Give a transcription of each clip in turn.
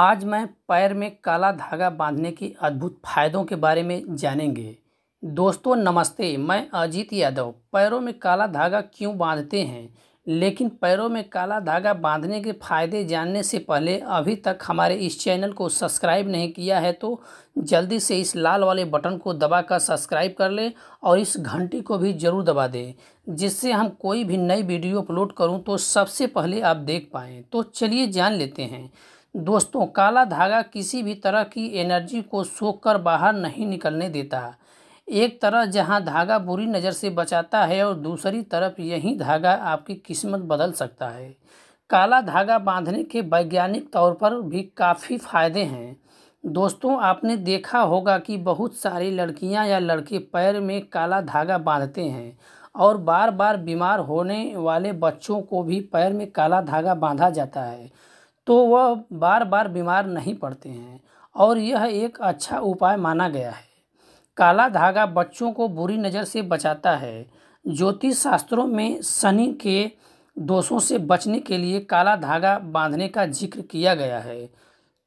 आज मैं पैर में काला धागा बांधने के अद्भुत फायदों के बारे में जानेंगे दोस्तों नमस्ते मैं अजीत यादव पैरों में काला धागा क्यों बांधते हैं लेकिन पैरों में काला धागा बांधने के फायदे जानने से पहले अभी तक हमारे इस चैनल को सब्सक्राइब नहीं किया है तो जल्दी से इस लाल वाले बटन को दबा कर सब्सक्राइब कर लें और इस घंटी को भी ज़रूर दबा दें जिससे हम कोई भी नई वीडियो अपलोड करूं तो सबसे पहले आप देख पाएँ तो चलिए जान लेते हैं दोस्तों काला धागा किसी भी तरह की एनर्जी को सोख कर बाहर नहीं निकलने देता एक तरह जहां धागा बुरी नज़र से बचाता है और दूसरी तरफ यही धागा आपकी किस्मत बदल सकता है काला धागा बांधने के वैज्ञानिक तौर पर भी काफ़ी फायदे हैं दोस्तों आपने देखा होगा कि बहुत सारी लड़कियां या लड़के पैर में काला धागा बांधते हैं और बार बार बीमार होने वाले बच्चों को भी पैर में काला धागा बांधा जाता है तो वह बार बार बीमार नहीं पड़ते हैं और यह एक अच्छा उपाय माना गया है काला धागा बच्चों को बुरी नज़र से बचाता है ज्योतिष शास्त्रों में शनि के दोषों से बचने के लिए काला धागा बांधने का जिक्र किया गया है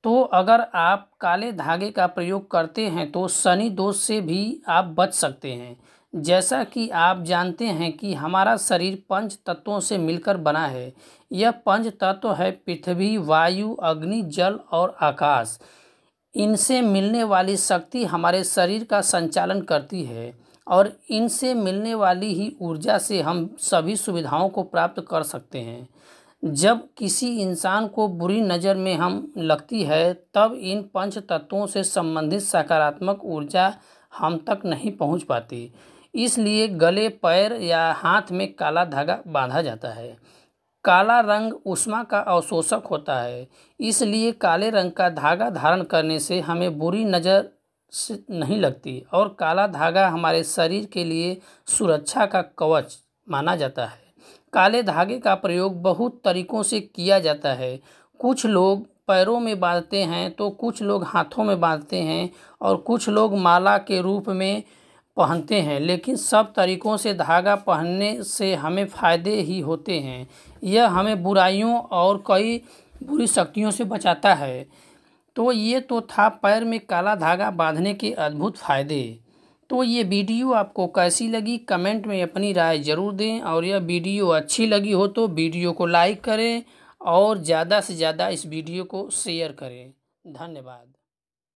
तो अगर आप काले धागे का प्रयोग करते हैं तो शनि दोष से भी आप बच सकते हैं जैसा कि आप जानते हैं कि हमारा शरीर पंच तत्वों से मिलकर बना है यह पंच तत्व है पृथ्वी वायु अग्नि जल और आकाश इनसे मिलने वाली शक्ति हमारे शरीर का संचालन करती है और इनसे मिलने वाली ही ऊर्जा से हम सभी सुविधाओं को प्राप्त कर सकते हैं जब किसी इंसान को बुरी नज़र में हम लगती है तब इन पंच तत्वों से संबंधित सकारात्मक ऊर्जा हम तक नहीं पहुंच पाती इसलिए गले पैर या हाथ में काला धागा बांधा जाता है काला रंग उष्मा का अवशोषक होता है इसलिए काले रंग का धागा धारण करने से हमें बुरी नज़र नहीं लगती और काला धागा हमारे शरीर के लिए सुरक्षा का कवच माना जाता है काले धागे का प्रयोग बहुत तरीक़ों से किया जाता है कुछ लोग पैरों में बांधते हैं तो कुछ लोग हाथों में बांधते हैं और कुछ लोग माला के रूप में पहनते हैं लेकिन सब तरीक़ों से धागा पहनने से हमें फ़ायदे ही होते हैं यह हमें बुराइयों और कई बुरी शक्तियों से बचाता है तो ये तो था पैर में काला धागा बांधने के अद्भुत फ़ायदे तो ये वीडियो आपको कैसी लगी कमेंट में अपनी राय ज़रूर दें और यह वीडियो अच्छी लगी हो तो वीडियो को लाइक करें और ज़्यादा से ज़्यादा इस वीडियो को शेयर करें धन्यवाद